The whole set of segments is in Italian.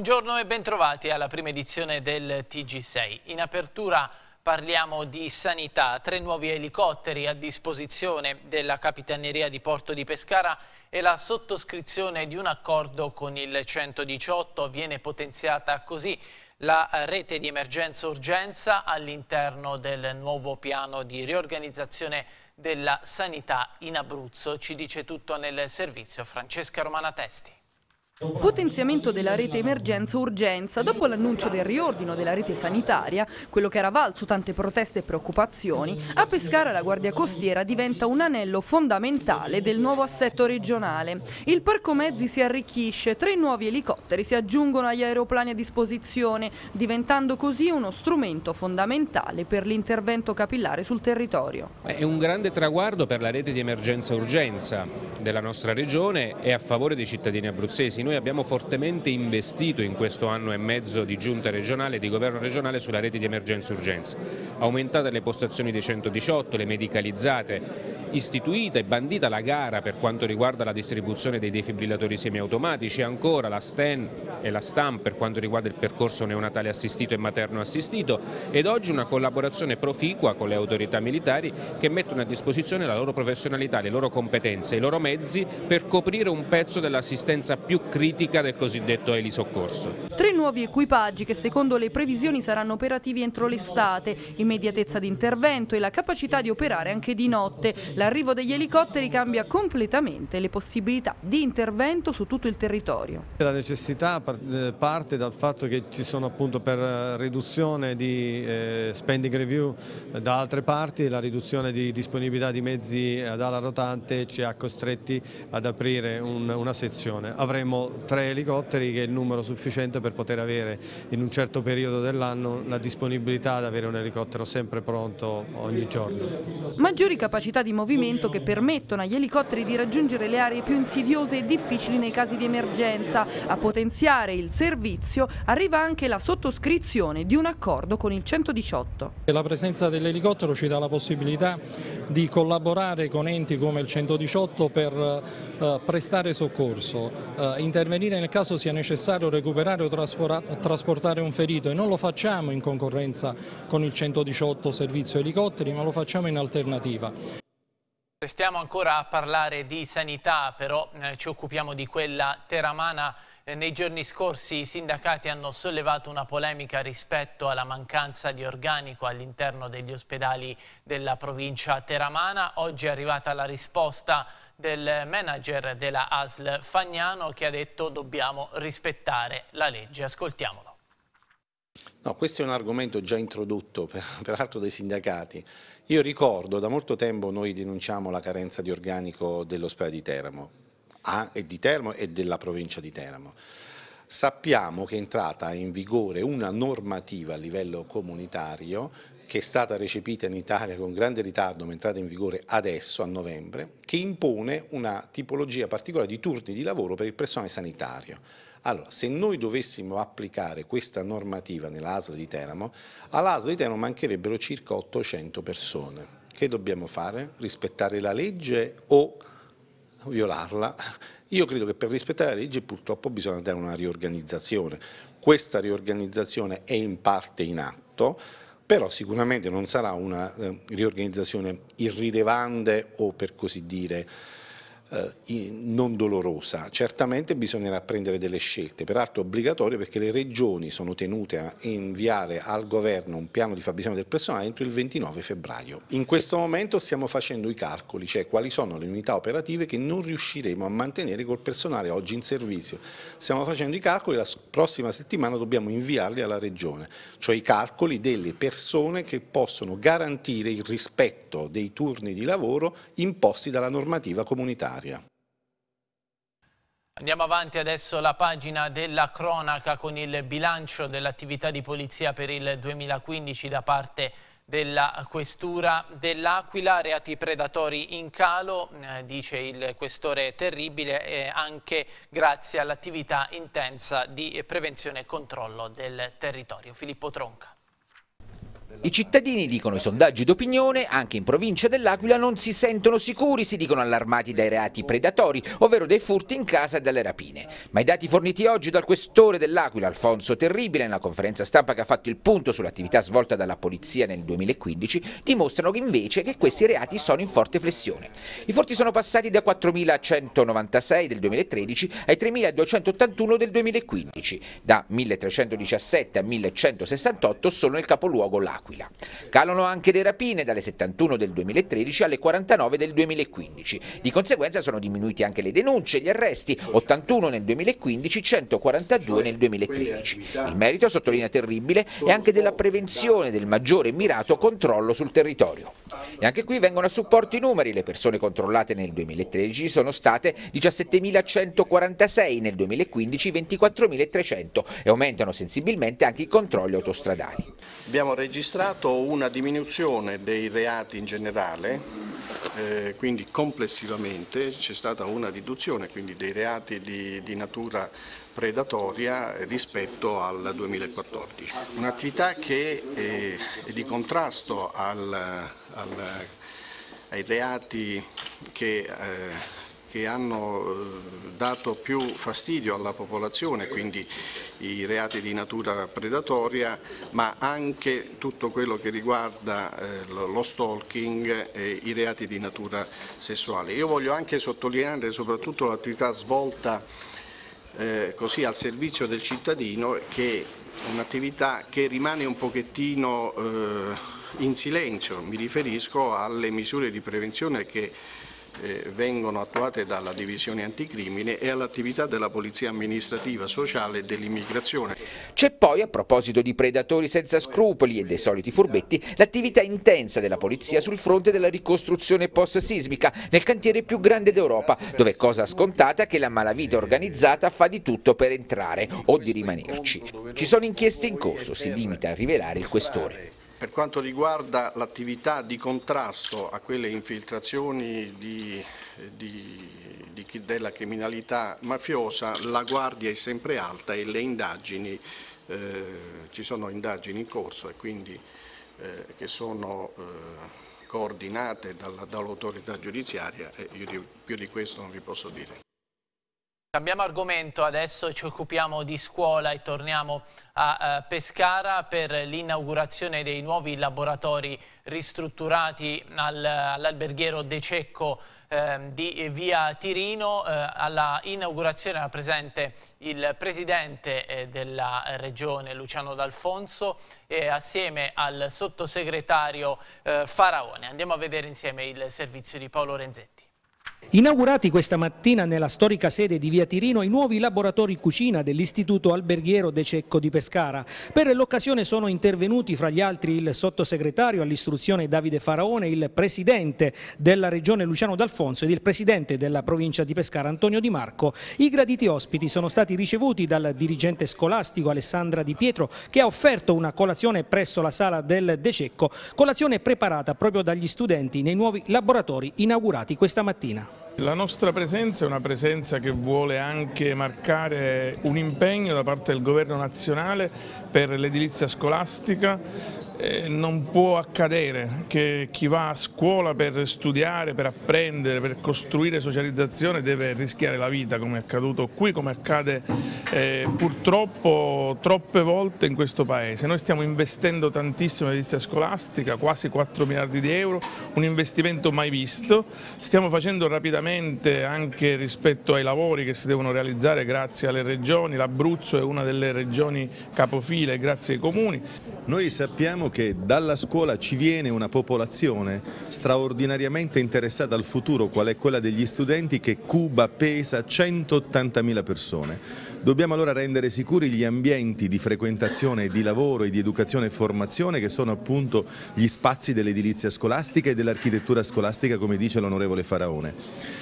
Buongiorno e bentrovati alla prima edizione del TG6. In apertura parliamo di sanità, tre nuovi elicotteri a disposizione della Capitaneria di Porto di Pescara e la sottoscrizione di un accordo con il 118 viene potenziata così la rete di emergenza urgenza all'interno del nuovo piano di riorganizzazione della sanità in Abruzzo. Ci dice tutto nel servizio Francesca Romana Testi. Potenziamento della rete emergenza-urgenza. Dopo l'annuncio del riordino della rete sanitaria, quello che era valso tante proteste e preoccupazioni, a Pescara la Guardia Costiera diventa un anello fondamentale del nuovo assetto regionale. Il parco mezzi si arricchisce, tre nuovi elicotteri si aggiungono agli aeroplani a disposizione, diventando così uno strumento fondamentale per l'intervento capillare sul territorio. È un grande traguardo per la rete di emergenza-urgenza della nostra regione e a favore dei cittadini abruzzesi noi abbiamo fortemente investito in questo anno e mezzo di giunta regionale e di governo regionale sulla rete di emergenza e urgenza, aumentate le postazioni dei 118, le medicalizzate, istituita e bandita la gara per quanto riguarda la distribuzione dei defibrillatori semiautomatici, ancora la STEN e la STAM per quanto riguarda il percorso neonatale assistito e materno assistito ed oggi una collaborazione proficua con le autorità militari che mettono a disposizione la loro professionalità, le loro competenze, i loro mezzi per coprire un pezzo dell'assistenza più critica critica del cosiddetto elisoccorso. Tre nuovi equipaggi che secondo le previsioni saranno operativi entro l'estate, immediatezza di intervento e la capacità di operare anche di notte. L'arrivo degli elicotteri cambia completamente le possibilità di intervento su tutto il territorio. La necessità eh, parte dal fatto che ci sono appunto per riduzione di eh, spending review eh, da altre parti, la riduzione di disponibilità di mezzi ad ala rotante ci ha costretti ad aprire una sezione. Avremo tre elicotteri che è il numero sufficiente per poter avere in un certo periodo dell'anno la disponibilità ad avere un elicottero sempre pronto ogni giorno. Maggiori capacità di movimento che permettono agli elicotteri di raggiungere le aree più insidiose e difficili nei casi di emergenza. A potenziare il servizio arriva anche la sottoscrizione di un accordo con il 118. La presenza dell'elicottero ci dà la possibilità di collaborare con enti come il 118 per eh, prestare soccorso, eh, intervenire nel caso sia necessario recuperare o trasportare un ferito e non lo facciamo in concorrenza con il 118 servizio elicotteri ma lo facciamo in alternativa. Restiamo ancora a parlare di sanità, però eh, ci occupiamo di quella teramana. Eh, nei giorni scorsi i sindacati hanno sollevato una polemica rispetto alla mancanza di organico all'interno degli ospedali della provincia teramana. Oggi è arrivata la risposta del manager della ASL Fagnano che ha detto dobbiamo rispettare la legge. Ascoltiamolo. No, questo è un argomento già introdotto peraltro dai sindacati. Io ricordo, da molto tempo noi denunciamo la carenza di organico dell'ospedale di Teramo, e di Teramo e della provincia di Teramo. Sappiamo che è entrata in vigore una normativa a livello comunitario che è stata recepita in Italia con grande ritardo ma è entrata in vigore adesso, a novembre, che impone una tipologia particolare di turni di lavoro per il personale sanitario. Allora, se noi dovessimo applicare questa normativa nell'ASL di Teramo, all'ASL di Teramo mancherebbero circa 800 persone. Che dobbiamo fare? Rispettare la legge o violarla? Io credo che per rispettare la legge purtroppo bisogna dare una riorganizzazione. Questa riorganizzazione è in parte in atto, però sicuramente non sarà una eh, riorganizzazione irrilevante o per così dire eh, non dolorosa. Certamente bisognerà prendere delle scelte, peraltro obbligatorie perché le regioni sono tenute a inviare al governo un piano di fabbisogno del personale entro il 29 febbraio. In questo momento stiamo facendo i calcoli, cioè quali sono le unità operative che non riusciremo a mantenere col personale oggi in servizio. Stiamo facendo i calcoli, la prossima settimana dobbiamo inviarli alla regione, cioè i calcoli delle persone che possono garantire il rispetto dei turni di lavoro imposti dalla normativa comunitaria sanitaria. Andiamo avanti adesso la pagina della cronaca con il bilancio dell'attività di polizia per il 2015 da parte della questura dell'Aquila, reati predatori in calo, eh, dice il questore terribile, eh, anche grazie all'attività intensa di prevenzione e controllo del territorio. Filippo Tronca. I cittadini, dicono i sondaggi d'opinione, anche in provincia dell'Aquila non si sentono sicuri, si dicono allarmati dai reati predatori, ovvero dai furti in casa e dalle rapine. Ma i dati forniti oggi dal questore dell'Aquila, Alfonso Terribile, nella conferenza stampa che ha fatto il punto sull'attività svolta dalla polizia nel 2015, dimostrano invece che questi reati sono in forte flessione. I furti sono passati da 4.196 del 2013 ai 3.281 del 2015, da 1.317 a 1.168 solo nel capoluogo l'Aquila dell'Aquila. Calano anche le rapine dalle 71 del 2013 alle 49 del 2015. Di conseguenza sono diminuiti anche le denunce e gli arresti, 81 nel 2015, 142 nel 2013. Il merito, sottolinea Terribile, è anche della prevenzione del maggiore e mirato controllo sul territorio. E anche qui vengono a supporto i numeri, le persone controllate nel 2013 sono state 17.146, nel 2015 24.300 e aumentano sensibilmente anche i controlli autostradali. Abbiamo registrato registrato una diminuzione dei reati in generale, eh, quindi complessivamente c'è stata una riduzione dei reati di, di natura predatoria rispetto al 2014. Un'attività che eh, è di contrasto al, al, ai reati che eh, che hanno eh, dato più fastidio alla popolazione, quindi i reati di natura predatoria, ma anche tutto quello che riguarda eh, lo stalking e i reati di natura sessuale. Io voglio anche sottolineare soprattutto l'attività svolta eh, così al servizio del cittadino che è un'attività che rimane un pochettino in silenzio, mi riferisco alle misure di prevenzione che eh, vengono attuate dalla Divisione Anticrimine e all'attività della Polizia Amministrativa, Sociale e dell'Immigrazione. C'è poi, a proposito di predatori senza scrupoli e dei soliti furbetti, l'attività intensa della Polizia sul fronte della ricostruzione post-sismica nel cantiere più grande d'Europa, dove è cosa scontata che la malavita organizzata fa di tutto per entrare o di rimanerci. Ci sono inchieste in corso, si limita a rivelare il questore. Per quanto riguarda l'attività di contrasto a quelle infiltrazioni di, di, di, della criminalità mafiosa, la guardia è sempre alta e le indagini, eh, ci sono indagini in corso e quindi eh, che sono eh, coordinate dall'autorità dall giudiziaria e io di, più di questo non vi posso dire. Cambiamo argomento, adesso ci occupiamo di scuola e torniamo a eh, Pescara per l'inaugurazione dei nuovi laboratori ristrutturati all'alberghiero De Cecco ehm, di via Tirino. Eh, alla inaugurazione era presente il presidente eh, della regione Luciano D'Alfonso assieme al sottosegretario Faraone. Andiamo a vedere insieme il servizio di Paolo Renzetti. Inaugurati questa mattina nella storica sede di Via Tirino i nuovi laboratori cucina dell'Istituto Alberghiero De Cecco di Pescara. Per l'occasione sono intervenuti fra gli altri il sottosegretario all'istruzione Davide Faraone, il presidente della regione Luciano D'Alfonso ed il presidente della provincia di Pescara Antonio Di Marco. I graditi ospiti sono stati ricevuti dal dirigente scolastico Alessandra Di Pietro che ha offerto una colazione presso la sala del De Cecco, colazione preparata proprio dagli studenti nei nuovi laboratori inaugurati questa mattina. La nostra presenza è una presenza che vuole anche marcare un impegno da parte del governo nazionale per l'edilizia scolastica, eh, non può accadere che chi va a scuola per studiare, per apprendere, per costruire socializzazione deve rischiare la vita come è accaduto qui, come accade eh, purtroppo troppe volte in questo paese. Noi stiamo investendo tantissimo in edilizia scolastica, quasi 4 miliardi di euro, un investimento mai visto, stiamo facendo rapidamente anche rispetto ai lavori che si devono realizzare grazie alle regioni, l'Abruzzo è una delle regioni capofile grazie ai comuni. Noi sappiamo Diciamo che dalla scuola ci viene una popolazione straordinariamente interessata al futuro, qual è quella degli studenti che Cuba pesa 180.000 persone. Dobbiamo allora rendere sicuri gli ambienti di frequentazione, di lavoro e di educazione e formazione che sono appunto gli spazi dell'edilizia scolastica e dell'architettura scolastica come dice l'onorevole Faraone.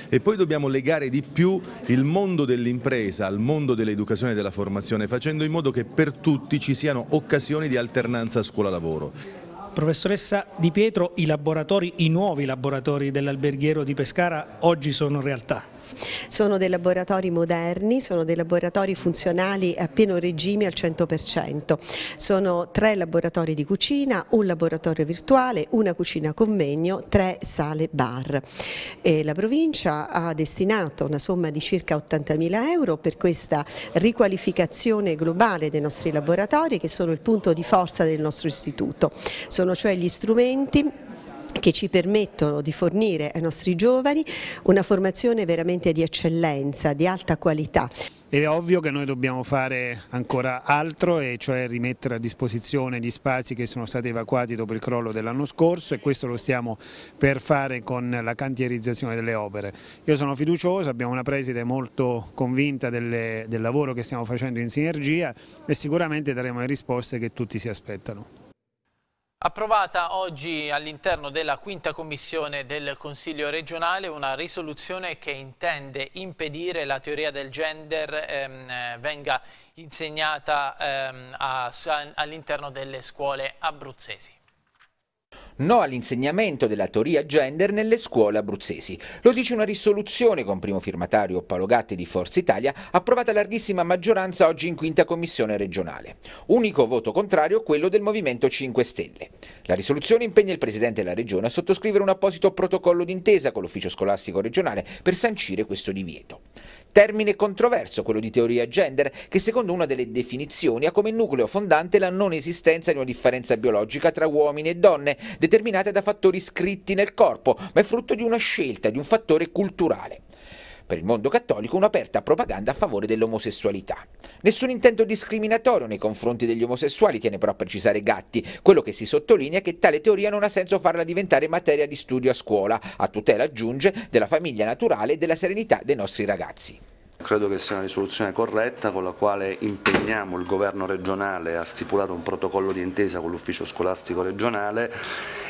E poi dobbiamo legare di più il mondo dell'impresa al mondo dell'educazione e della formazione facendo in modo che per tutti ci siano occasioni di alternanza scuola-lavoro. Professoressa Di Pietro, i, i nuovi laboratori dell'alberghiero di Pescara oggi sono realtà. Sono dei laboratori moderni, sono dei laboratori funzionali a pieno regime al 100%. Sono tre laboratori di cucina, un laboratorio virtuale, una cucina convegno, tre sale bar. E la provincia ha destinato una somma di circa 80.000 euro per questa riqualificazione globale dei nostri laboratori che sono il punto di forza del nostro istituto. Sono cioè gli strumenti che ci permettono di fornire ai nostri giovani una formazione veramente di eccellenza, di alta qualità. È ovvio che noi dobbiamo fare ancora altro e cioè rimettere a disposizione gli spazi che sono stati evacuati dopo il crollo dell'anno scorso e questo lo stiamo per fare con la cantierizzazione delle opere. Io sono fiducioso, abbiamo una preside molto convinta delle, del lavoro che stiamo facendo in sinergia e sicuramente daremo le risposte che tutti si aspettano. Approvata oggi all'interno della quinta commissione del Consiglio regionale una risoluzione che intende impedire la teoria del gender ehm, venga insegnata ehm, all'interno delle scuole abruzzesi. No all'insegnamento della teoria gender nelle scuole abruzzesi. Lo dice una risoluzione con primo firmatario Paolo Gatti di Forza Italia, approvata a larghissima maggioranza oggi in quinta commissione regionale. Unico voto contrario quello del Movimento 5 Stelle. La risoluzione impegna il Presidente della Regione a sottoscrivere un apposito protocollo d'intesa con l'Ufficio Scolastico Regionale per sancire questo divieto. Termine controverso quello di teoria gender che secondo una delle definizioni ha come nucleo fondante la non esistenza di una differenza biologica tra uomini e donne determinata da fattori scritti nel corpo ma è frutto di una scelta, di un fattore culturale per il mondo cattolico un'aperta propaganda a favore dell'omosessualità. Nessun intento discriminatorio nei confronti degli omosessuali, tiene però a precisare Gatti, quello che si sottolinea è che tale teoria non ha senso farla diventare materia di studio a scuola, a tutela, aggiunge, della famiglia naturale e della serenità dei nostri ragazzi. Credo che sia una risoluzione corretta con la quale impegniamo il governo regionale a stipulare un protocollo di intesa con l'ufficio scolastico regionale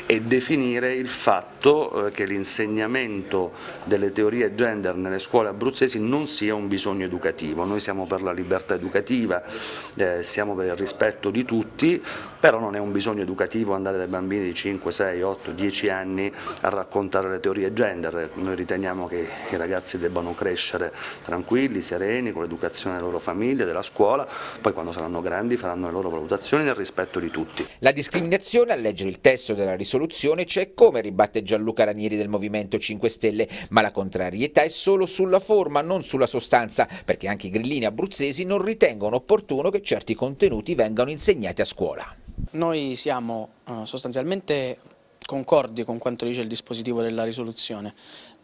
e definire il fatto eh, che l'insegnamento delle teorie gender nelle scuole abruzzesi non sia un bisogno educativo, noi siamo per la libertà educativa, eh, siamo per il rispetto di tutti, però non è un bisogno educativo andare dai bambini di 5, 6, 8, 10 anni a raccontare le teorie gender, noi riteniamo che i ragazzi debbano crescere tranquilli, sereni, con l'educazione delle loro famiglie, della scuola, poi quando saranno grandi faranno le loro valutazioni nel rispetto di tutti. La discriminazione a leggere il testo della risoluzione soluzione c'è come ribatte Gianluca Ranieri del Movimento 5 Stelle, ma la contrarietà è solo sulla forma, non sulla sostanza, perché anche i grillini abruzzesi non ritengono opportuno che certi contenuti vengano insegnati a scuola. Noi siamo eh, sostanzialmente concordi con quanto dice il dispositivo della risoluzione.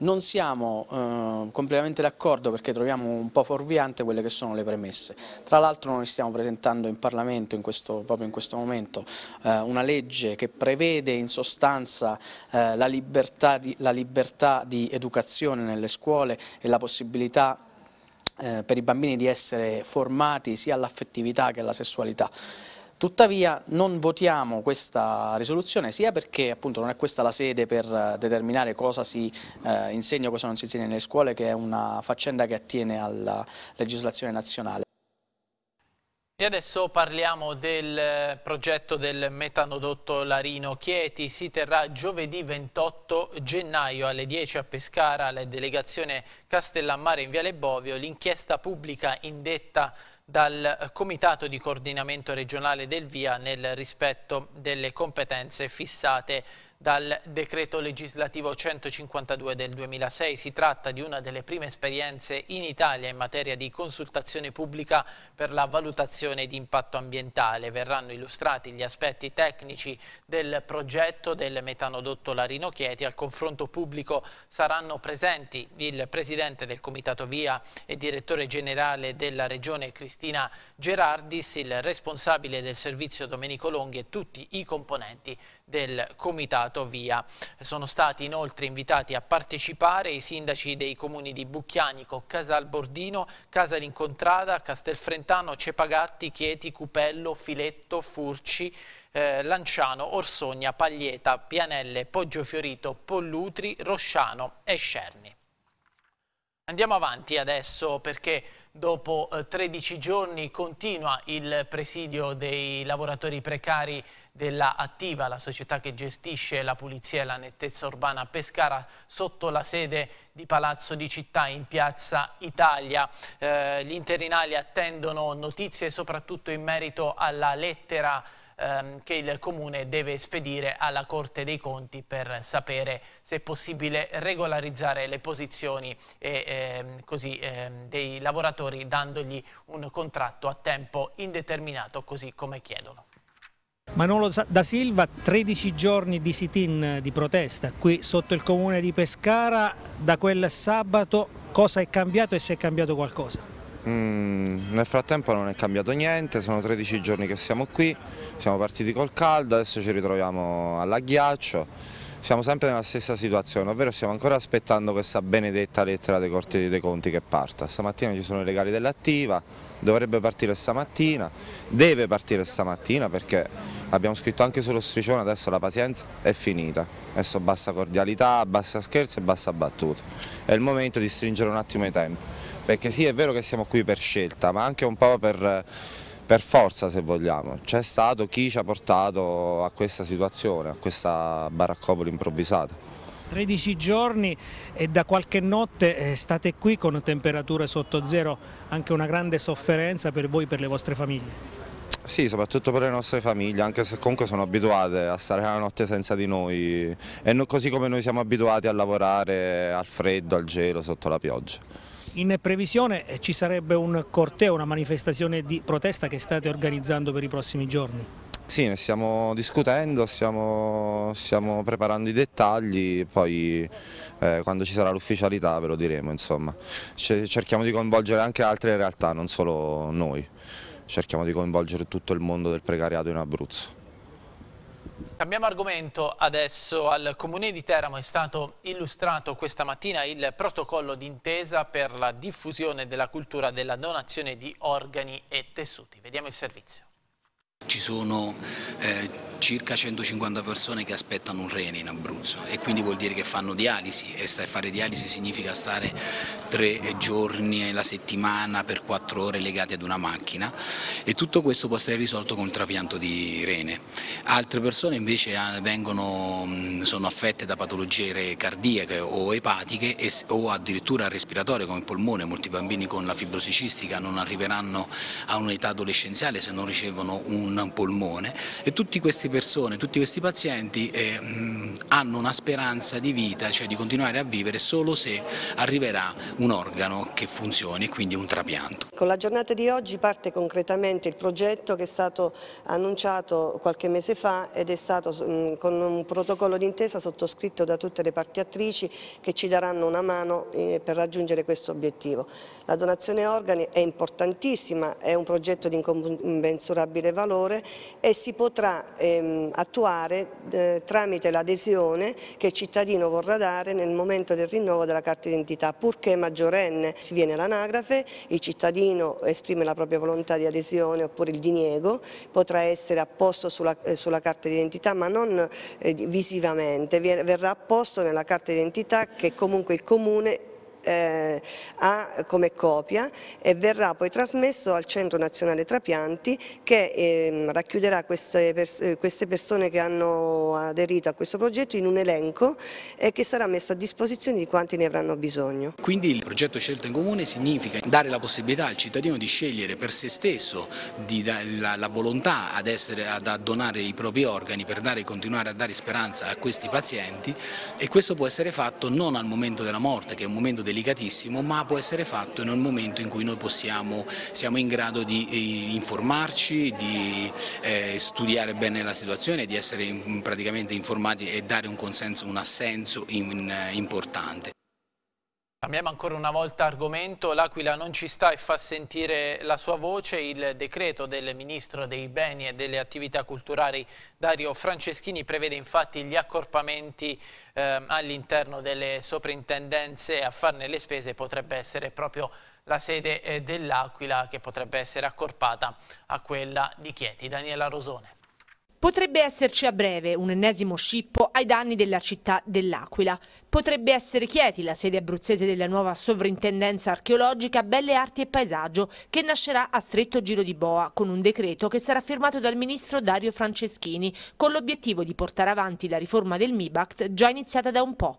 Non siamo eh, completamente d'accordo perché troviamo un po' fuorviante quelle che sono le premesse. Tra l'altro noi stiamo presentando in Parlamento in questo, proprio in questo momento eh, una legge che prevede in sostanza eh, la, libertà di, la libertà di educazione nelle scuole e la possibilità eh, per i bambini di essere formati sia all'affettività che alla sessualità. Tuttavia non votiamo questa risoluzione sia perché appunto non è questa la sede per eh, determinare cosa si eh, insegna o cosa non si insegna nelle scuole che è una faccenda che attiene alla legislazione nazionale. E adesso parliamo del eh, progetto del metanodotto Larino-Chieti. Si terrà giovedì 28 gennaio alle 10 a Pescara, alla delegazione Castellammare in Viale Bovio, l'inchiesta pubblica indetta dal eh, Comitato di Coordinamento Regionale del VIA nel rispetto delle competenze fissate dal decreto legislativo 152 del 2006. Si tratta di una delle prime esperienze in Italia in materia di consultazione pubblica per la valutazione di impatto ambientale. Verranno illustrati gli aspetti tecnici del progetto del metanodotto Larino Chieti. Al confronto pubblico saranno presenti il presidente del Comitato Via e direttore generale della Regione Cristina Gerardis, il responsabile del servizio Domenico Longhi e tutti i componenti del Comitato Via. Sono stati inoltre invitati a partecipare i sindaci dei comuni di Bucchianico, Casalbordino, Bordino, Casalincontrada, Castelfrentano, Cepagatti, Chieti, Cupello, Filetto, Furci, eh, Lanciano, Orsogna, Paglieta, Pianelle, Poggiofiorito, Pollutri, Rosciano e Scerni. Andiamo avanti adesso perché Dopo 13 eh, giorni continua il presidio dei lavoratori precari della Attiva, la società che gestisce la pulizia e la nettezza urbana a Pescara, sotto la sede di Palazzo di Città in Piazza Italia. Eh, gli interinali attendono notizie soprattutto in merito alla lettera ehm, che il Comune deve spedire alla Corte dei Conti per sapere se è possibile regolarizzare le posizioni e, ehm, così, ehm, dei lavoratori dandogli un contratto a tempo indeterminato così come chiedono. Manolo da Silva, 13 giorni di sit-in di protesta qui sotto il comune di Pescara, da quel sabato cosa è cambiato e se è cambiato qualcosa? Mm, nel frattempo non è cambiato niente, sono 13 giorni che siamo qui, siamo partiti col caldo, adesso ci ritroviamo all'agghiaccio, siamo sempre nella stessa situazione, ovvero stiamo ancora aspettando questa benedetta lettera dei Corti dei Conti che parta. Stamattina ci sono i legali dell'attiva, dovrebbe partire stamattina, deve partire stamattina perché abbiamo scritto anche sullo striscione, adesso la pazienza è finita, adesso basta cordialità, basta scherzi e basta battute, è il momento di stringere un attimo i tempi perché sì è vero che siamo qui per scelta ma anche un po' per, per forza se vogliamo, c'è stato chi ci ha portato a questa situazione, a questa baraccopoli improvvisata. 13 giorni e da qualche notte eh, state qui con temperature sotto zero, anche una grande sofferenza per voi e per le vostre famiglie. Sì, soprattutto per le nostre famiglie, anche se comunque sono abituate a stare la notte senza di noi, e così come noi siamo abituati a lavorare al freddo, al gelo, sotto la pioggia. In previsione eh, ci sarebbe un corteo, una manifestazione di protesta che state organizzando per i prossimi giorni? Sì, ne stiamo discutendo, stiamo, stiamo preparando i dettagli, poi eh, quando ci sarà l'ufficialità ve lo diremo. Insomma. Cerchiamo di coinvolgere anche altre realtà, non solo noi, cerchiamo di coinvolgere tutto il mondo del precariato in Abruzzo. Cambiamo argomento adesso. Al Comune di Teramo è stato illustrato questa mattina il protocollo d'intesa per la diffusione della cultura della donazione di organi e tessuti. Vediamo il servizio. Ci sono eh, circa 150 persone che aspettano un rene in Abruzzo e quindi vuol dire che fanno dialisi e fare dialisi significa stare tre giorni alla settimana per quattro ore legati ad una macchina e tutto questo può essere risolto con il trapianto di rene. Altre persone invece eh, vengono, mm, sono affette da patologie cardiache o epatiche o addirittura respiratorie come il polmone, molti bambini con la fibrosicistica non arriveranno a un'età adolescenziale se non ricevono un un polmone e tutte queste persone, tutti questi pazienti eh, mm, hanno una speranza di vita, cioè di continuare a vivere solo se arriverà un organo che funzioni e quindi un trapianto. Con la giornata di oggi parte concretamente il progetto che è stato annunciato qualche mese fa ed è stato mm, con un protocollo d'intesa sottoscritto da tutte le parti attrici che ci daranno una mano eh, per raggiungere questo obiettivo. La donazione organi è importantissima, è un progetto di incommensurabile valore settore e si potrà ehm, attuare eh, tramite l'adesione che il cittadino vorrà dare nel momento del rinnovo della carta d'identità, purché maggiorenne si viene l'anagrafe, il cittadino esprime la propria volontà di adesione oppure il diniego, potrà essere apposto sulla, eh, sulla carta d'identità ma non eh, visivamente, verrà apposto nella carta d'identità che comunque il comune eh, ha come copia e verrà poi trasmesso al Centro Nazionale Trapianti che eh, racchiuderà queste, pers queste, persone che hanno aderito a questo progetto in un elenco e eh, che sarà messo a disposizione di quanti ne avranno bisogno. Quindi il progetto scelto in comune significa dare la possibilità al cittadino di scegliere per se stesso di la, la, volontà ad, essere, ad donare i propri organi per dare, continuare a dare speranza a questi pazienti e questo può essere fatto non al momento della morte che è un momento del delicatissimo, ma può essere fatto in un momento in cui noi possiamo, siamo in grado di eh, informarci, di eh, studiare bene la situazione, di essere praticamente informati e dare un consenso, un assenso in, eh, importante. Cambiamo ancora una volta argomento, l'Aquila non ci sta e fa sentire la sua voce, il decreto del Ministro dei Beni e delle Attività Culturali Dario Franceschini prevede infatti gli accorpamenti eh, all'interno delle soprintendenze a farne le spese potrebbe essere proprio la sede eh, dell'Aquila che potrebbe essere accorpata a quella di Chieti. Daniela Rosone. Potrebbe esserci a breve un ennesimo scippo ai danni della città dell'Aquila. Potrebbe essere Chieti la sede abruzzese della nuova sovrintendenza archeologica Belle Arti e Paesaggio che nascerà a stretto giro di boa con un decreto che sarà firmato dal ministro Dario Franceschini con l'obiettivo di portare avanti la riforma del MIBACT già iniziata da un po'.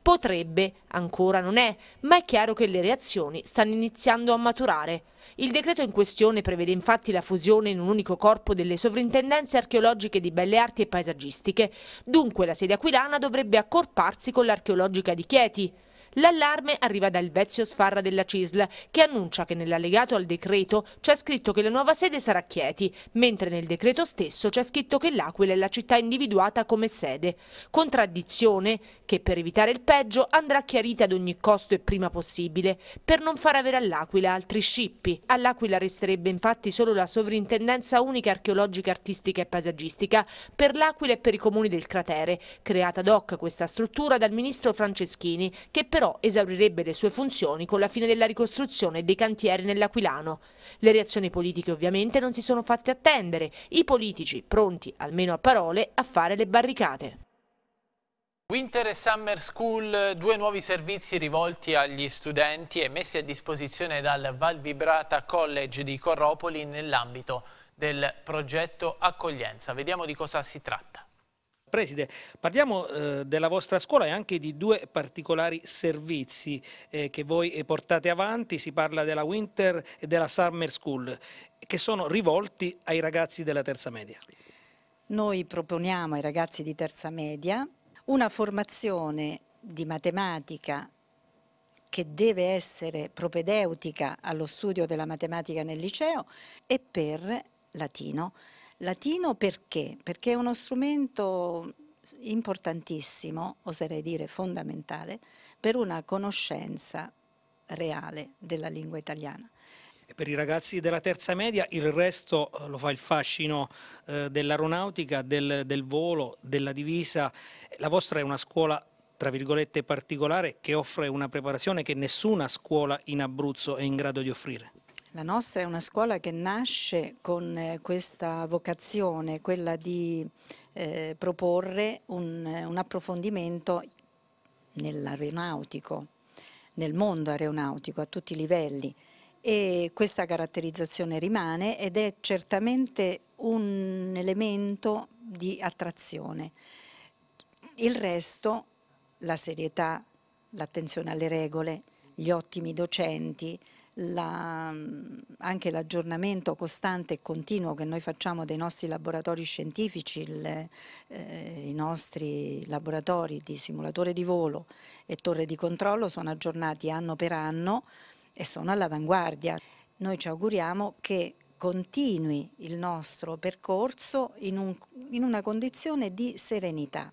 Potrebbe, ancora non è, ma è chiaro che le reazioni stanno iniziando a maturare. Il decreto in questione prevede infatti la fusione in un unico corpo delle sovrintendenze archeologiche di belle arti e paesaggistiche, dunque la sede aquilana dovrebbe accorparsi con l'archeologica di Chieti. L'allarme arriva dal vecchio sfarra della CISL, che annuncia che nell'allegato al decreto c'è scritto che la nuova sede sarà Chieti, mentre nel decreto stesso c'è scritto che l'Aquila è la città individuata come sede. Contraddizione che per evitare il peggio andrà chiarita ad ogni costo e prima possibile, per non far avere all'Aquila altri scippi. All'Aquila resterebbe infatti solo la sovrintendenza unica archeologica, artistica e paesaggistica per l'Aquila e per i comuni del cratere, creata ad hoc questa struttura dal ministro Franceschini, che per però esaurirebbe le sue funzioni con la fine della ricostruzione dei cantieri nell'Aquilano. Le reazioni politiche ovviamente non si sono fatte attendere, i politici pronti, almeno a parole, a fare le barricate. Winter e Summer School, due nuovi servizi rivolti agli studenti e messi a disposizione dal Val Vibrata College di Corropoli nell'ambito del progetto Accoglienza. Vediamo di cosa si tratta. Preside, parliamo eh, della vostra scuola e anche di due particolari servizi eh, che voi eh, portate avanti, si parla della Winter e della Summer School, che sono rivolti ai ragazzi della terza media. Noi proponiamo ai ragazzi di terza media una formazione di matematica che deve essere propedeutica allo studio della matematica nel liceo e per latino. Latino perché? Perché è uno strumento importantissimo, oserei dire fondamentale, per una conoscenza reale della lingua italiana. E per i ragazzi della terza media il resto eh, lo fa il fascino eh, dell'aeronautica, del, del volo, della divisa. La vostra è una scuola tra virgolette particolare che offre una preparazione che nessuna scuola in Abruzzo è in grado di offrire. La nostra è una scuola che nasce con eh, questa vocazione, quella di eh, proporre un, eh, un approfondimento nell'aeronautico, nel mondo aeronautico a tutti i livelli e questa caratterizzazione rimane ed è certamente un elemento di attrazione. Il resto, la serietà, l'attenzione alle regole, gli ottimi docenti, la, anche l'aggiornamento costante e continuo che noi facciamo dei nostri laboratori scientifici, le, eh, i nostri laboratori di simulatore di volo e torre di controllo sono aggiornati anno per anno e sono all'avanguardia. Noi ci auguriamo che continui il nostro percorso in, un, in, una condizione di serenità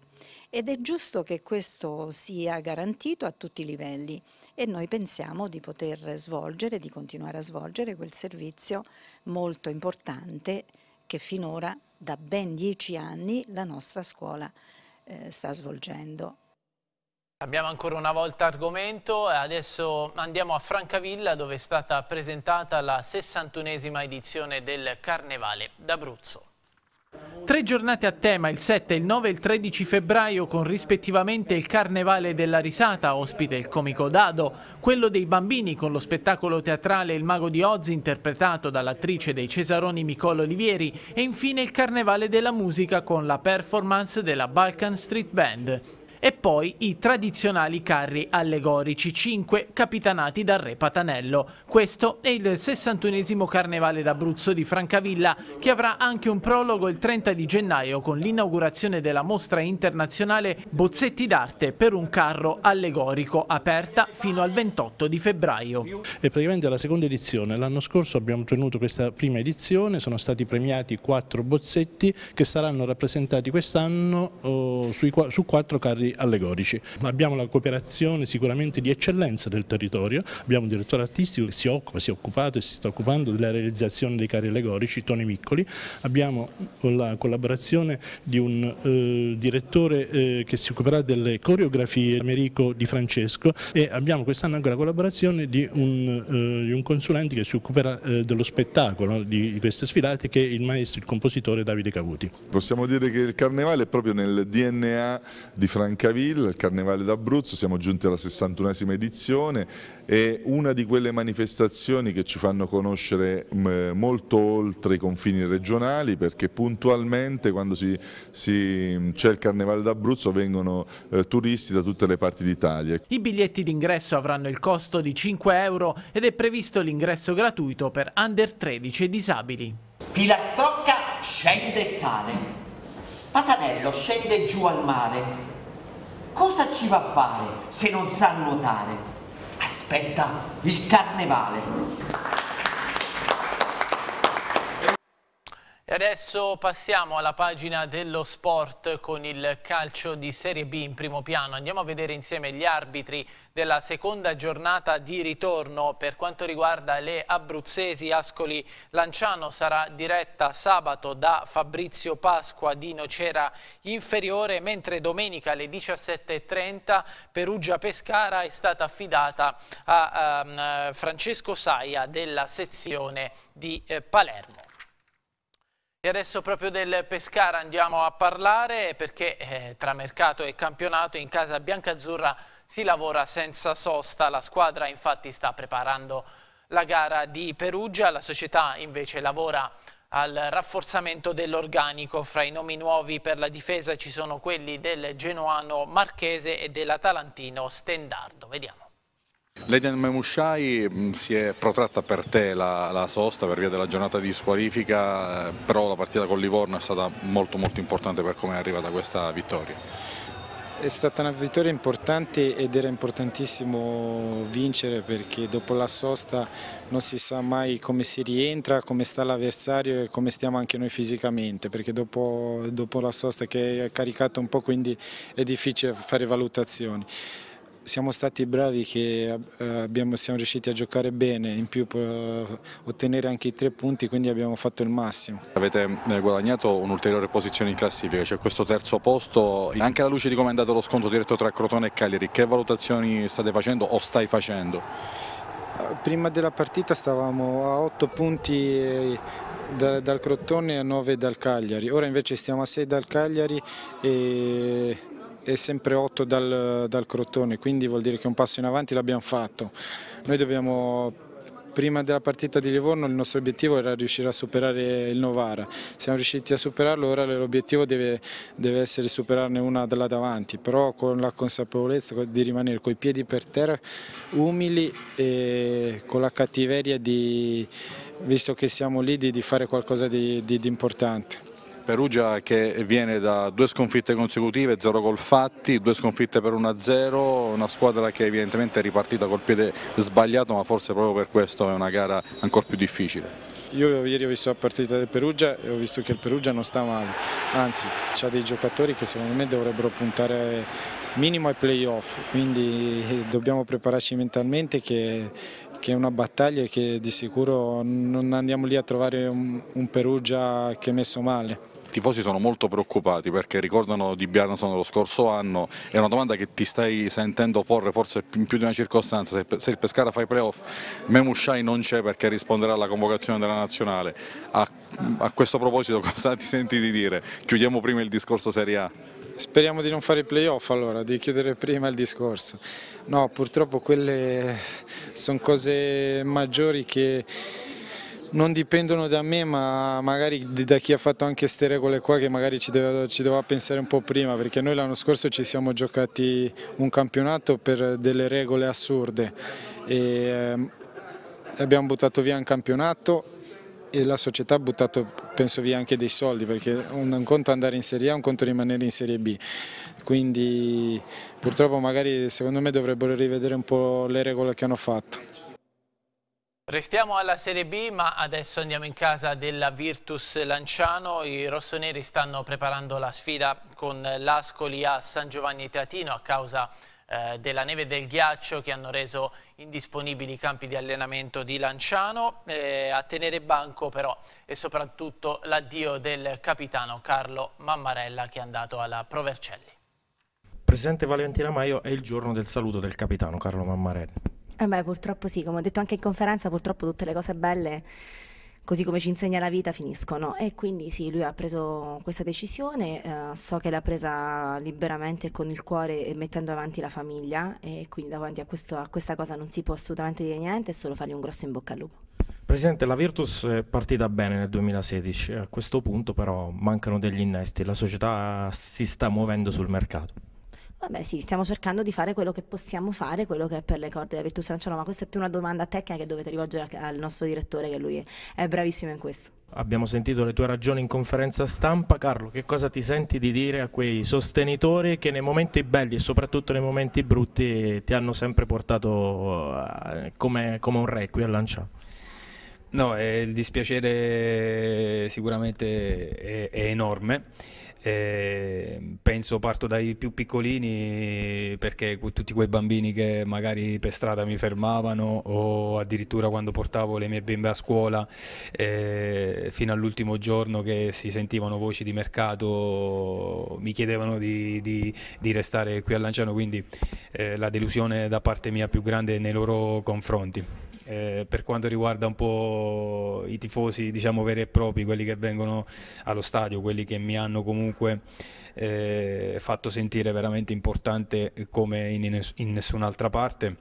ed è giusto che questo sia garantito a tutti i livelli e noi pensiamo di poter svolgere, di continuare a svolgere quel servizio molto importante che finora da ben dieci anni la nostra scuola eh, sta svolgendo Abbiamo ancora una volta argomento e adesso andiamo a Francavilla dove è stata presentata la 61esima edizione del Carnevale d'Abruzzo. Tre giornate a tema, il 7, il 9 e il 13 febbraio, con rispettivamente il Carnevale della Risata, ospite il comico Dado, quello dei bambini con lo spettacolo teatrale Il Mago di Oz, interpretato dall'attrice dei Cesaroni Nicolo Olivieri, e infine il Carnevale della Musica con la performance della Balkan Street Band e poi i tradizionali carri allegorici, 5 capitanati dal re Patanello. Questo è il 61 Carnevale d'Abruzzo di Francavilla che avrà anche un prologo il 30 di gennaio con l'inaugurazione della mostra internazionale Bozzetti d'arte per un carro allegorico aperta fino al 28 di febbraio. È praticamente la seconda edizione, l'anno scorso abbiamo tenuto questa prima edizione, sono stati premiati quattro bozzetti che saranno rappresentati quest'anno oh, su quattro carri allegorici. Abbiamo la cooperazione sicuramente di eccellenza del territorio, abbiamo un direttore artistico che si occupa, si è occupato e si sta occupando della realizzazione dei carri allegorici, Tony Miccoli, abbiamo la collaborazione di un eh, direttore eh, che si occuperà delle coreografie, Americo Di Francesco e abbiamo quest'anno anche la collaborazione di un, eh, di un, consulente che si occuperà eh, dello spettacolo di, di queste sfilate che è il maestro, il compositore Davide Cavuti. Possiamo dire che il carnevale è proprio nel DNA di Francesco Francavilla, il Carnevale d'Abruzzo, siamo giunti alla 61esima edizione, è una di quelle manifestazioni che ci fanno conoscere mm, molto oltre i confini regionali perché puntualmente quando mm, c'è il Carnevale d'Abruzzo vengono eh, turisti da tutte le parti d'Italia. I biglietti d'ingresso avranno il costo di 5 euro ed è previsto l'ingresso gratuito per under 13 disabili. Filastrocca scende e sale. Patanello scende giù al mare cosa ci va a fare se non sa nuotare? Aspetta il carnevale. E adesso passiamo alla pagina dello sport con il calcio di Serie B in primo piano. Andiamo a vedere insieme gli arbitri della seconda giornata di ritorno. Per quanto riguarda le abruzzesi, Ascoli Lanciano sarà diretta sabato da Fabrizio Pasqua di Nocera Inferiore, mentre domenica alle 17.30 Perugia-Pescara è stata affidata a, a, ehm, Francesco Saia della sezione di eh, Palermo. E adesso proprio del Pescara andiamo a parlare perché eh, tra mercato e campionato in casa biancazzurra si lavora senza sosta. La squadra infatti sta preparando la gara di Perugia, la società invece lavora al rafforzamento dell'organico. Fra i nomi nuovi per la difesa ci sono quelli del genuano Marchese e dell'atalantino Stendardo. Vediamo. Leiden Memushai mm, si è protratta per te la, la, sosta per via della giornata di squalifica, eh, però la partita con Livorno è stata molto molto importante per come è arrivata questa vittoria. È stata una vittoria importante ed era importantissimo vincere perché dopo la sosta non si sa mai come si rientra, come sta l'avversario e come stiamo anche noi fisicamente perché dopo, dopo la sosta che è caricata un po' quindi è difficile fare valutazioni siamo stati bravi che eh, abbiamo, siamo riusciti a giocare bene, in più ottenere anche i tre punti, quindi abbiamo fatto il massimo. Avete eh, guadagnato un'ulteriore posizione in classifica, cioè questo terzo posto, anche alla luce di come è andato lo scontro diretto tra Crotone e Cagliari, che valutazioni state facendo o stai facendo? Eh, prima della partita stavamo a 8 punti dal, dal Crotone e a 9 dal Cagliari, ora invece stiamo a 6 dal Cagliari e e sempre 8 dal, dal Crotone, quindi vuol dire che un passo in avanti l'abbiamo fatto. Noi dobbiamo prima della partita di Livorno il nostro obiettivo era riuscire a superare il Novara, siamo riusciti a superarlo, ora l'obiettivo deve, deve, essere superarne una là davanti, però con la consapevolezza di rimanere coi piedi per terra, umili e con la cattiveria di, visto che siamo lì, di, di fare qualcosa di, di, di importante. Perugia che viene da due sconfitte consecutive, zero gol fatti, due sconfitte per 1-0, una squadra che evidentemente è ripartita col piede sbagliato ma forse proprio per questo è una gara ancora più difficile. Io ieri ho visto la partita del Perugia e ho visto che il Perugia non sta male, anzi ha dei giocatori che secondo me dovrebbero puntare minimo ai playoff, quindi eh, dobbiamo prepararci mentalmente che che è una battaglia e che di sicuro non andiamo lì a trovare un, un Perugia che è messo male tifosi sono molto preoccupati perché ricordano di Bianson lo scorso anno, è una domanda che ti stai sentendo porre forse in più di una circostanza, se il Pescara fa i playoff Memushai non c'è perché risponderà alla convocazione della nazionale, a, a questo proposito cosa ti senti di dire? Chiudiamo prima il discorso Serie A. Speriamo di non fare i playoff allora, di chiudere prima il discorso. No, purtroppo quelle sono cose maggiori che non dipendono da me ma magari da chi ha fatto anche queste regole qua che magari ci doveva, ci doveva pensare un po' prima perché noi l'anno scorso ci siamo giocati un campionato per delle regole assurde e ehm, abbiamo buttato via un campionato e la società ha buttato penso via anche dei soldi perché un conto è andare in Serie A, un conto è rimanere in Serie B quindi purtroppo magari secondo me dovrebbero rivedere un po' le regole che hanno fatto Restiamo alla Serie B ma adesso andiamo in casa della Virtus Lanciano, i rossoneri stanno preparando la sfida con l'Ascoli a San Giovanni Teatino a causa eh, della neve e del ghiaccio che hanno reso indisponibili i campi di allenamento di Lanciano, eh, a tenere banco però e soprattutto l'addio del capitano Carlo Mammarella che è andato alla Provercelli. Presidente Valentina Maio è il giorno del saluto del capitano Carlo Mammarella. Eh beh, purtroppo sì, come ho detto anche in conferenza, purtroppo tutte le cose belle, così come ci insegna la vita, finiscono. E quindi sì, lui ha preso questa decisione, eh, so che l'ha presa liberamente con il cuore e mettendo avanti la famiglia e quindi davanti a, questo, a questa cosa non si può assolutamente dire niente, è solo fargli un grosso in bocca al lupo. Presidente, la Virtus è partita bene nel 2016, a questo punto però mancano degli innesti, la società si sta muovendo sul mercato. Vabbè sì, stiamo cercando di fare quello che possiamo fare, quello che è per le corde della Virtus Lanciano, ma questa è più una domanda tecnica che dovete rivolgere al nostro direttore che lui è bravissimo in questo. Abbiamo sentito le tue ragioni in conferenza stampa, Carlo, che cosa ti senti di dire a quei sostenitori che nei momenti belli e soprattutto nei momenti brutti ti hanno sempre portato eh, come, come un re qui a Lanciano? No, eh, il dispiacere sicuramente è, è enorme. E penso parto dai più piccolini perché tutti quei bambini che magari per strada mi fermavano o addirittura quando portavo le mie bimbe a scuola eh, fino all'ultimo giorno che si sentivano voci di mercato mi chiedevano di, di, di restare qui a Lanciano quindi eh, la delusione da parte mia più grande nei loro confronti. Eh, per quanto riguarda un po' i tifosi diciamo veri e propri, quelli che vengono allo stadio, quelli che mi hanno comunque comunque eh, fatto sentire veramente importante come in, in nessun'altra parte.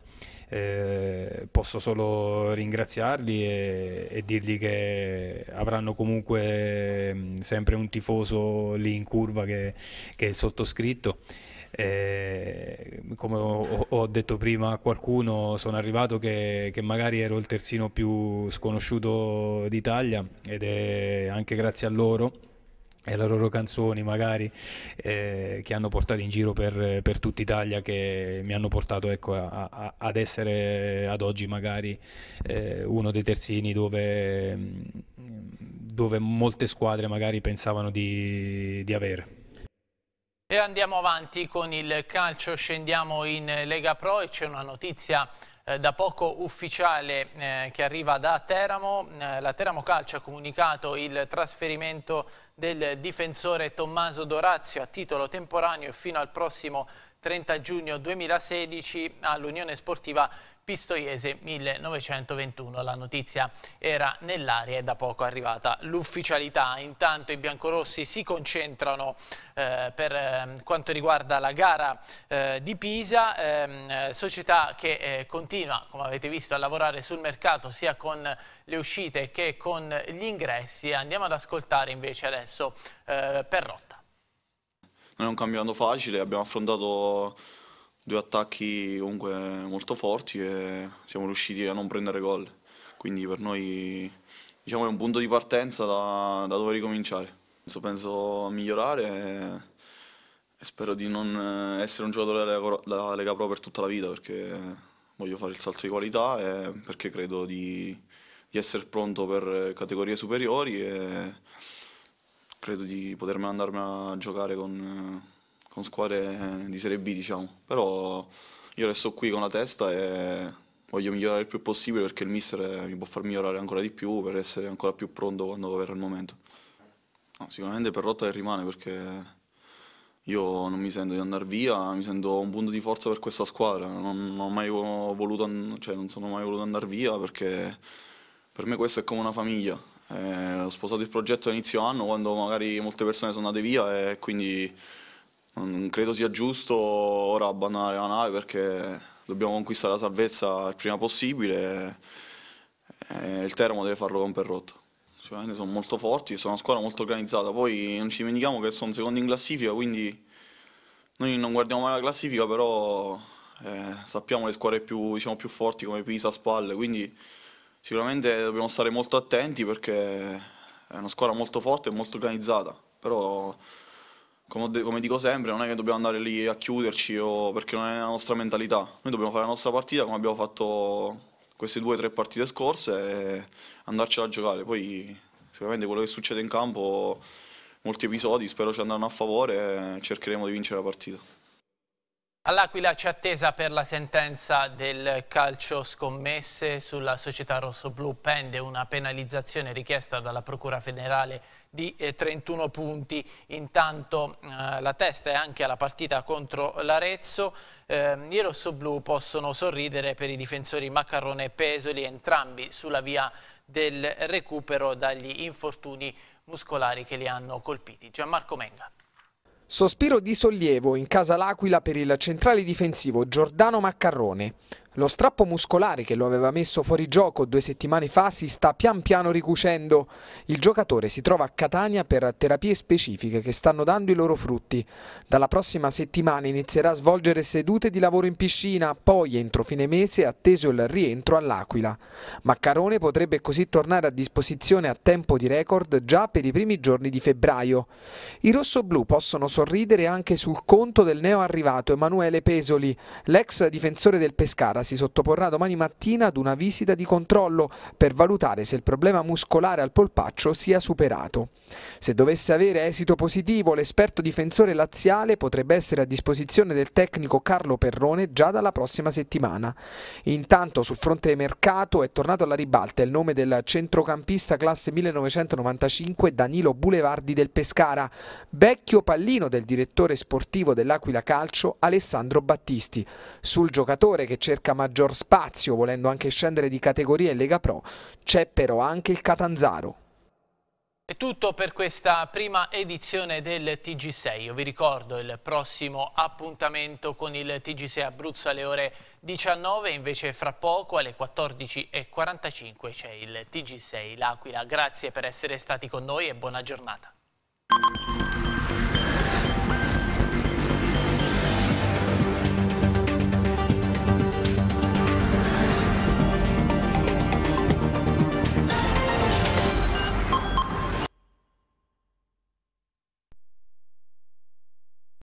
Eh, posso solo ringraziarli e, e, dirgli che avranno comunque mm, sempre un tifoso lì in curva che, che è il sottoscritto. Eh, come ho, ho, detto prima a qualcuno, sono arrivato che, che, magari ero il terzino più sconosciuto d'Italia ed è anche grazie a loro e le loro canzoni magari eh, che hanno portato in giro per, per tutta Italia che mi hanno portato ecco, a, a, ad essere ad oggi magari eh, uno dei terzini dove, dove, molte squadre magari pensavano di, di avere. E andiamo avanti con il calcio, scendiamo in Lega Pro e c'è una notizia eh, da poco ufficiale eh, che arriva da Teramo. Eh, la Teramo Calcio ha comunicato il trasferimento del difensore Tommaso Dorazio a titolo temporaneo fino al prossimo 30 giugno 2016 all'Unione Sportiva Pistoiese 1921. La notizia era nell'aria e da poco è arrivata l'ufficialità. Intanto i biancorossi si concentrano eh, per ehm, quanto riguarda la gara eh, di Pisa, ehm, società che eh, continua, come avete visto, a lavorare sul mercato sia con le uscite che con gli ingressi. Andiamo ad ascoltare invece adesso eh, Perrotta. Non è un cambiamento facile, abbiamo affrontato due attacchi comunque molto forti e siamo riusciti a non prendere gol. Quindi per noi diciamo, è un punto di partenza da, da dove ricominciare. Penso, penso a migliorare e, spero di non eh, essere un giocatore della Lega, della Lega Pro per tutta la vita perché voglio fare il salto di qualità e perché credo di, di essere pronto per categorie superiori e credo di potermene andarmene a giocare con eh, con squadre eh, di Serie B, diciamo. Però io resto qui con la testa e voglio migliorare il più possibile perché il mister eh, mi può far migliorare ancora di più per essere ancora più pronto quando verrà il momento. No, sicuramente per Rotta rimane perché io non mi sento di andare via, mi sento un punto di forza per questa squadra, non, non, voluto, cioè, non sono mai voluto andare via perché per me questo è come una famiglia. Eh, ho sposato il progetto a inizio anno quando magari molte persone sono andate via e quindi non credo sia giusto ora abbandonare la nave perché dobbiamo conquistare la salvezza il prima possibile e, il Teramo deve farlo con Perrotto. Sicuramente sono molto forti, sono una squadra molto organizzata, poi non ci dimentichiamo che sono secondi in classifica, quindi noi non guardiamo mai la classifica, però eh, sappiamo le squadre più, diciamo, più forti come Pisa, Spalle, quindi sicuramente dobbiamo stare molto attenti perché è una squadra molto forte e molto organizzata, però come, come, dico sempre, non è che dobbiamo andare lì a chiuderci o, perché non è la nostra mentalità. Noi dobbiamo fare la nostra partita come abbiamo fatto queste due o tre partite scorse e andarcela a giocare. Poi sicuramente quello che succede in campo, molti episodi, spero ci andranno a favore e cercheremo di vincere la partita. All'Aquila c'è attesa per la sentenza del calcio scommesse sulla società rossoblu pende una penalizzazione richiesta dalla Procura federale di 31 eh, punti. Intanto eh, la testa è anche alla partita contro l'Arezzo. Eh, I rossoblu possono sorridere per i difensori Maccarrone e Pesoli, entrambi sulla via del recupero dagli infortuni muscolari che li hanno colpiti. Gianmarco Menga. Sospiro di sollievo in casa L'Aquila per il centrale difensivo Giordano Maccarrone. Lo strappo muscolare che lo aveva messo fuori gioco due settimane fa si sta pian piano ricucendo. Il giocatore si trova a Catania per terapie specifiche che stanno dando i loro frutti. Dalla prossima settimana inizierà a svolgere sedute di lavoro in piscina, poi entro fine mese è atteso il rientro all'Aquila. Maccarone potrebbe così tornare a disposizione a tempo di record già per i primi giorni di febbraio. I rossoblù possono sorridere anche sul conto del neo arrivato Emanuele Pesoli, l'ex difensore del Pescara si sottoporrà domani mattina ad una visita di controllo per valutare se il problema muscolare al polpaccio sia superato. Se dovesse avere esito positivo, l'esperto difensore laziale potrebbe essere a disposizione del tecnico Carlo Perrone già dalla prossima settimana. Intanto sul fronte mercato è tornato alla ribalta il nome del centrocampista classe 1995 Danilo Bulevardi del Pescara, vecchio pallino del direttore sportivo dell'Aquila Calcio Alessandro Battisti. Sul giocatore che cerca maggior spazio, volendo anche scendere di categoria in Lega Pro, c'è però anche il Catanzaro. È tutto per questa prima edizione del TG6. Io vi ricordo il prossimo appuntamento con il TG6 Abruzzo alle ore 19, invece fra poco alle 14.45 c'è il TG6 L'Aquila. Grazie per essere stati con noi e buona giornata.